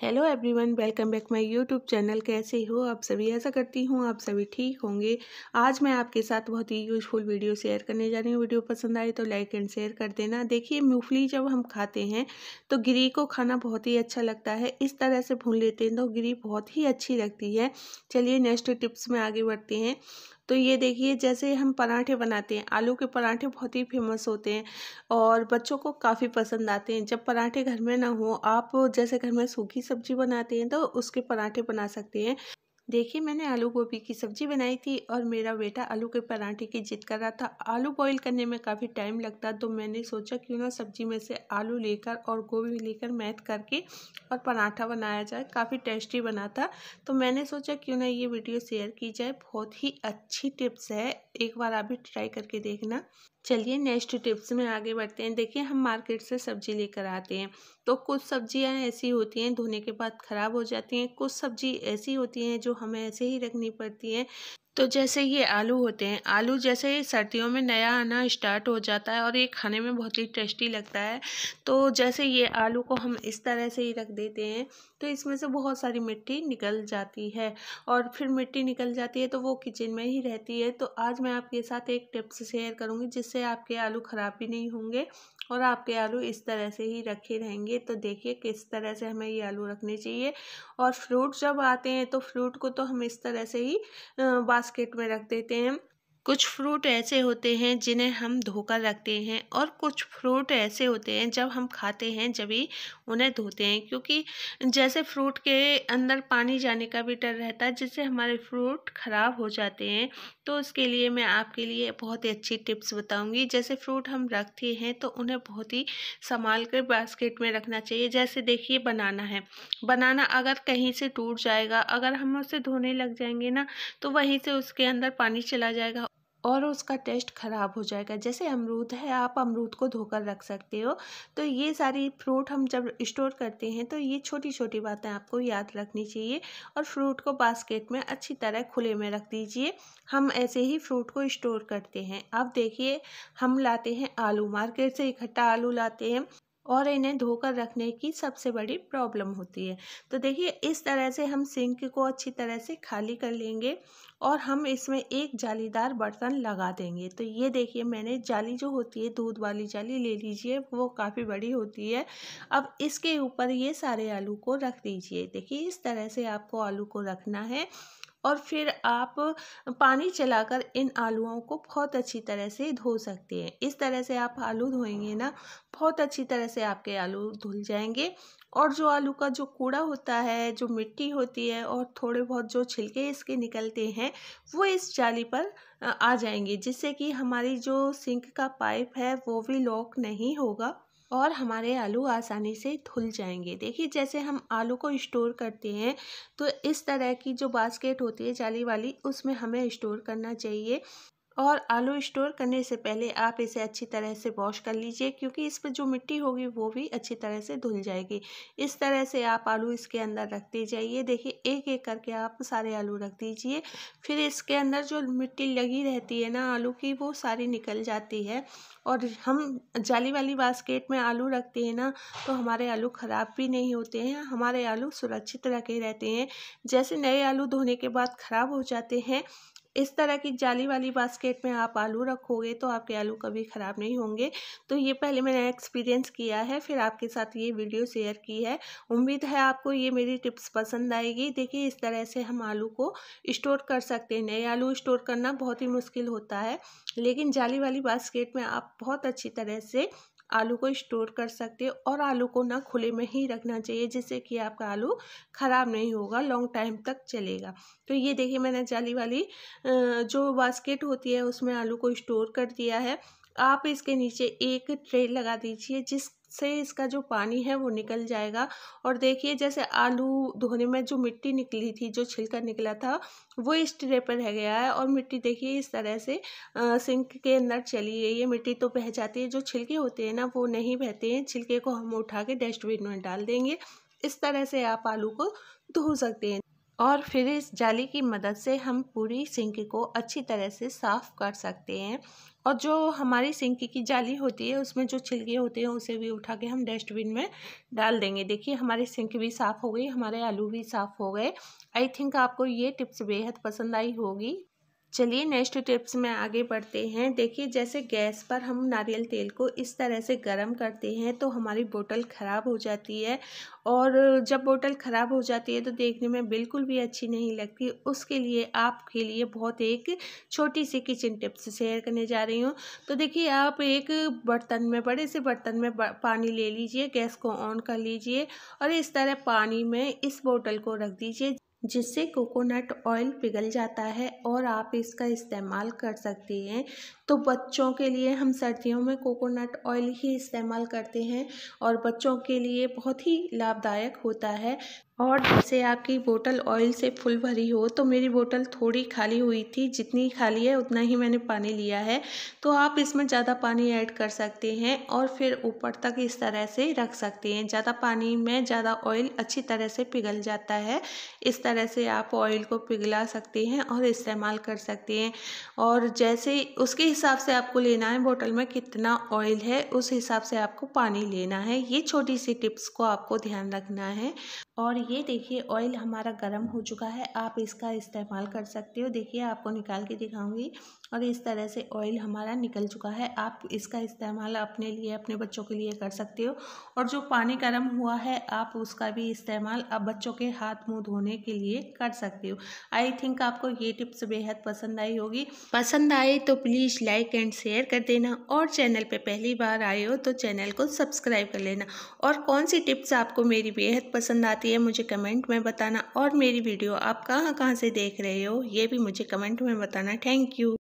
hello everyone welcome back my YouTube channel कैसे हो आप सभी ऐसा करती हूँ आप सभी ठीक होंगे आज मैं आपके साथ बहुत ही यूजफुल वीडियो शेयर करने जा रही हूँ वीडियो पसंद आए तो लाइक एंड शेयर कर देना देखिए मूंगफली जब हम खाते हैं तो गिरी को खाना बहुत ही अच्छा लगता है इस तरह से भून लेते हैं तो गिरी बहुत ही अच्छी लगती है चलिए नेक्स्ट टिप्स में आगे बढ़ते हैं तो ये देखिए जैसे हम पराठे बनाते हैं आलू के पराठे बहुत ही फेमस होते हैं और बच्चों को काफ़ी पसंद आते हैं जब पराठे घर में ना हो आप जैसे घर में सूखी सब्जी बनाते हैं तो उसके पराठे बना सकते हैं देखिए मैंने आलू गोभी की सब्ज़ी बनाई थी और मेरा बेटा आलू के पराठे की जिद कर रहा था आलू बॉईल करने में काफ़ी टाइम लगता तो मैंने सोचा क्यों ना सब्ज़ी में से आलू लेकर और गोभी लेकर मैथ करके और पराठा बनाया जाए काफ़ी टेस्टी बना था तो मैंने सोचा क्यों ना ये वीडियो शेयर की जाए बहुत ही अच्छी टिप्स है एक बार आप भी ट्राई करके देखना चलिए नेक्स्ट टिप्स में आगे बढ़ते हैं देखिए हम मार्केट से सब्जी लेकर आते हैं तो कुछ सब्जियां ऐसी होती हैं धोने के बाद ख़राब हो जाती हैं कुछ सब्जी ऐसी होती हैं जो हमें ऐसे ही रखनी पड़ती हैं तो जैसे ये आलू होते हैं आलू जैसे सर्दियों में नया आना स्टार्ट हो जाता है और ये खाने में बहुत ही टेस्टी लगता है तो जैसे ये आलू को हम इस तरह से ही रख देते हैं तो इसमें से बहुत सारी मिट्टी निकल जाती है और फिर मिट्टी निकल जाती है तो वो किचन में ही रहती है तो आज मैं आपके साथ एक टिप्स शेयर करूँगी जिससे आपके आलू ख़राब भी नहीं होंगे और आपके आलू इस तरह से ही रखे रहेंगे तो देखिए किस तरह से हमें ये आलू रखने चाहिए और फ्रूट जब आते हैं तो फ्रूट को तो हम इस तरह से ही बास्केट में रख देते हैं कुछ फ्रूट ऐसे होते हैं जिन्हें हम धोकर रखते हैं और कुछ फ्रूट ऐसे होते हैं जब हम खाते हैं जब ही उन्हें धोते हैं क्योंकि जैसे फ्रूट के अंदर पानी जाने का भी डर रहता है जिससे हमारे फ्रूट ख़राब हो जाते हैं तो उसके लिए मैं आपके लिए बहुत ही अच्छी टिप्स बताऊंगी जैसे फ्रूट हम रखते हैं तो उन्हें बहुत ही संभाल कर बास्केट में रखना चाहिए जैसे देखिए बनाना है बनाना अगर कहीं से टूट जाएगा अगर हम उसे धोने लग जाएंगे ना तो वहीं से उसके अंदर पानी चला जाएगा और उसका टेस्ट ख़राब हो जाएगा जैसे अमरूद है आप अमरूद को धोकर रख सकते हो तो ये सारी फ्रूट हम जब स्टोर करते हैं तो ये छोटी छोटी बातें आपको याद रखनी चाहिए और फ्रूट को बास्केट में अच्छी तरह खुले में रख दीजिए हम ऐसे ही फ्रूट को स्टोर करते हैं अब देखिए हम लाते हैं आलू मार्केट से इकट्ठा आलू लाते हैं और इन्हें धोकर रखने की सबसे बड़ी प्रॉब्लम होती है तो देखिए इस तरह से हम सिंक को अच्छी तरह से खाली कर लेंगे और हम इसमें एक जालीदार बर्तन लगा देंगे तो ये देखिए मैंने जाली जो होती है दूध वाली जाली ले लीजिए वो काफ़ी बड़ी होती है अब इसके ऊपर ये सारे आलू को रख दीजिए देखिए इस तरह से आपको आलू को रखना है और फिर आप पानी चलाकर इन आलूओं को बहुत अच्छी तरह से धो सकते हैं इस तरह से आप आलू धोएंगे ना बहुत अच्छी तरह से आपके आलू धुल जाएंगे और जो आलू का जो कूड़ा होता है जो मिट्टी होती है और थोड़े बहुत जो छिलके इसके निकलते हैं वो इस जाली पर आ जाएंगे जिससे कि हमारी जो सिंक का पाइप है वो भी लॉक नहीं होगा और हमारे आलू आसानी से धुल जाएंगे देखिए जैसे हम आलू को स्टोर करते हैं तो इस तरह की जो बास्केट होती है जाली वाली उसमें हमें स्टोर करना चाहिए और आलू स्टोर करने से पहले आप इसे अच्छी तरह से वॉश कर लीजिए क्योंकि इस पर जो मिट्टी होगी वो भी अच्छी तरह से धुल जाएगी इस तरह से आप आलू इसके अंदर रखते जाइए देखिए एक एक करके आप सारे आलू रख दीजिए फिर इसके अंदर जो मिट्टी लगी रहती है ना आलू की वो सारी निकल जाती है और हम जाली वाली बास्केट में आलू रखते हैं ना तो हमारे आलू ख़राब भी नहीं होते हैं हमारे आलू सुरक्षित रखे रहते हैं जैसे नए आलू धोने के बाद ख़राब हो जाते हैं इस तरह की जाली वाली बास्केट में आप आलू रखोगे तो आपके आलू कभी ख़राब नहीं होंगे तो ये पहले मैंने एक्सपीरियंस किया है फिर आपके साथ ये वीडियो शेयर की है उम्मीद है आपको ये मेरी टिप्स पसंद आएगी देखिए इस तरह से हम आलू को स्टोर कर सकते हैं नए आलू स्टोर करना बहुत ही मुश्किल होता है लेकिन जाली वाली बास्केट में आप बहुत अच्छी तरह से आलू को स्टोर कर सकते हैं और आलू को ना खुले में ही रखना चाहिए जिससे कि आपका आलू ख़राब नहीं होगा लॉन्ग टाइम तक चलेगा तो ये देखिए मैंने जाली वाली जो बास्केट होती है उसमें आलू को स्टोर कर दिया है आप इसके नीचे एक ट्रे लगा दीजिए जिस से इसका जो पानी है वो निकल जाएगा और देखिए जैसे आलू धोने में जो मिट्टी निकली थी जो छिलका निकला था वो इस ट्रे पर रह गया है और मिट्टी देखिए इस तरह से आ, सिंक के अंदर चली गई है मिट्टी तो बह जाती है जो छिलके होते हैं ना वो नहीं बहते हैं छिलके को हम उठा के डस्टबिन में डाल देंगे इस तरह से आप आलू को धो सकते हैं और फिर इस जाली की मदद से हम पूरी सिंक को अच्छी तरह से साफ़ कर सकते हैं और जो हमारी सिंक की जाली होती है उसमें जो छिलके होते हैं उसे भी उठा के हम डस्टबिन में डाल देंगे देखिए हमारी सिंक भी साफ़ हो गई हमारे आलू भी साफ़ हो गए आई थिंक आपको ये टिप्स बेहद पसंद आई होगी चलिए नेक्स्ट टिप्स में आगे बढ़ते हैं देखिए जैसे गैस पर हम नारियल तेल को इस तरह से गर्म करते हैं तो हमारी बोतल ख़राब हो जाती है और जब बोतल ख़राब हो जाती है तो देखने में बिल्कुल भी अच्छी नहीं लगती उसके लिए आपके लिए बहुत एक छोटी सी किचन टिप्स शेयर करने जा रही हूँ तो देखिए आप एक बर्तन में बड़े से बर्तन में पानी ले लीजिए गैस को ऑन कर लीजिए और इस तरह पानी में इस बोतल को रख दीजिए जिससे कोकोनट ऑयल पिघल जाता है और आप इसका इस्तेमाल कर सकते हैं तो बच्चों के लिए हम सर्दियों में कोकोनट ऑयल ही इस्तेमाल करते हैं और बच्चों के लिए बहुत ही लाभदायक होता है और जैसे आपकी बोतल ऑयल से फुल भरी हो तो मेरी बोतल थोड़ी खाली हुई थी जितनी खाली है उतना ही मैंने पानी लिया है तो आप इसमें ज़्यादा पानी ऐड कर सकते हैं और फिर ऊपर तक इस तरह से रख सकते हैं ज़्यादा पानी में ज़्यादा ऑयल अच्छी तरह से पिघल जाता है इस तरह से आप ऑयल को पिघला सकते हैं और इस्तेमाल कर सकते हैं और जैसे उसके हिसाब से आपको लेना है बोटल में कितना ऑयल है उस हिसाब से आपको पानी लेना है ये छोटी सी टिप्स को आपको ध्यान रखना है और ये देखिए ऑयल हमारा गर्म हो चुका है आप इसका इस्तेमाल कर सकते हो देखिए आपको निकाल के दिखाऊंगी और इस तरह से ऑयल हमारा निकल चुका है आप इसका इस्तेमाल अपने लिए अपने बच्चों के लिए कर सकते हो और जो पानी गर्म हुआ है आप उसका भी इस्तेमाल अब बच्चों के हाथ मुँह धोने के लिए कर सकते हो आई थिंक आपको ये टिप्स बेहद पसंद आई होगी पसंद आए तो प्लीज़ लाइक एंड शेयर कर देना और चैनल पर पहली बार आए हो तो चैनल को सब्सक्राइब कर लेना और कौन सी टिप्स आपको मेरी बेहद पसंद आती है मुझे कमेंट में बताना और मेरी वीडियो आप कहाँ कहाँ से देख रहे हो ये भी मुझे कमेंट में बताना थैंक यू